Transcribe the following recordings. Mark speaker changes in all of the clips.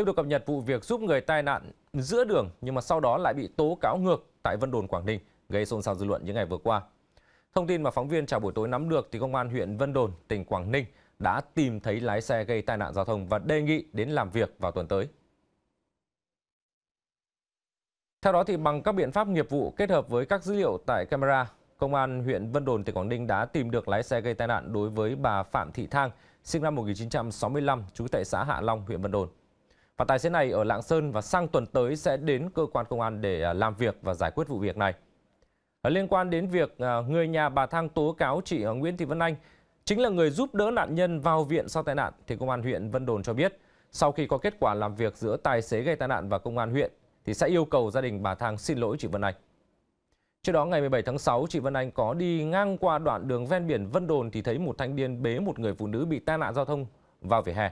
Speaker 1: Tiếp tục cập nhật vụ việc giúp người tai nạn giữa đường nhưng mà sau đó lại bị tố cáo ngược tại Vân Đồn, Quảng Ninh, gây xôn xao dư luận những ngày vừa qua. Thông tin mà phóng viên chào buổi tối nắm được thì công an huyện Vân Đồn, tỉnh Quảng Ninh đã tìm thấy lái xe gây tai nạn giao thông và đề nghị đến làm việc vào tuần tới. Theo đó thì bằng các biện pháp nghiệp vụ kết hợp với các dữ liệu tại camera, công an huyện Vân Đồn tỉnh Quảng Ninh đã tìm được lái xe gây tai nạn đối với bà Phạm Thị Thang, sinh năm 1965, trú tại xã Hạ Long, huyện Vân Đồn. Và tài xế này ở Lạng Sơn và sang tuần tới sẽ đến cơ quan công an để à, làm việc và giải quyết vụ việc này. À, liên quan đến việc à, người nhà bà Thang tố cáo chị Nguyễn Thị Vân Anh chính là người giúp đỡ nạn nhân vào viện sau tai nạn thì công an huyện Vân Đồn cho biết sau khi có kết quả làm việc giữa tài xế gây tai nạn và công an huyện thì sẽ yêu cầu gia đình bà Thang xin lỗi chị Vân Anh. Trước đó ngày 17 tháng 6, chị Vân Anh có đi ngang qua đoạn đường ven biển Vân Đồn thì thấy một thanh niên bế một người phụ nữ bị tai nạn giao thông vào vỉa hè.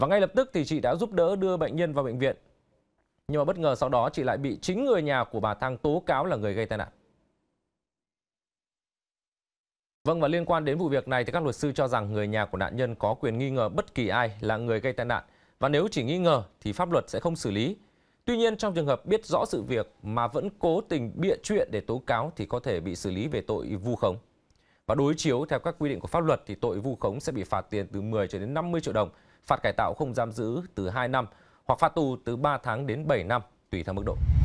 Speaker 1: Và ngay lập tức thì chị đã giúp đỡ đưa bệnh nhân vào bệnh viện. Nhưng mà bất ngờ sau đó chị lại bị chính người nhà của bà Thăng tố cáo là người gây tai nạn. Vâng và liên quan đến vụ việc này thì các luật sư cho rằng người nhà của nạn nhân có quyền nghi ngờ bất kỳ ai là người gây tai nạn và nếu chỉ nghi ngờ thì pháp luật sẽ không xử lý. Tuy nhiên trong trường hợp biết rõ sự việc mà vẫn cố tình bịa chuyện để tố cáo thì có thể bị xử lý về tội vu khống. Và đối chiếu theo các quy định của pháp luật thì tội vu khống sẽ bị phạt tiền từ 10 cho đến 50 triệu đồng phạt cải tạo không giam giữ từ 2 năm hoặc phạt tù từ 3 tháng đến 7 năm tùy theo mức độ.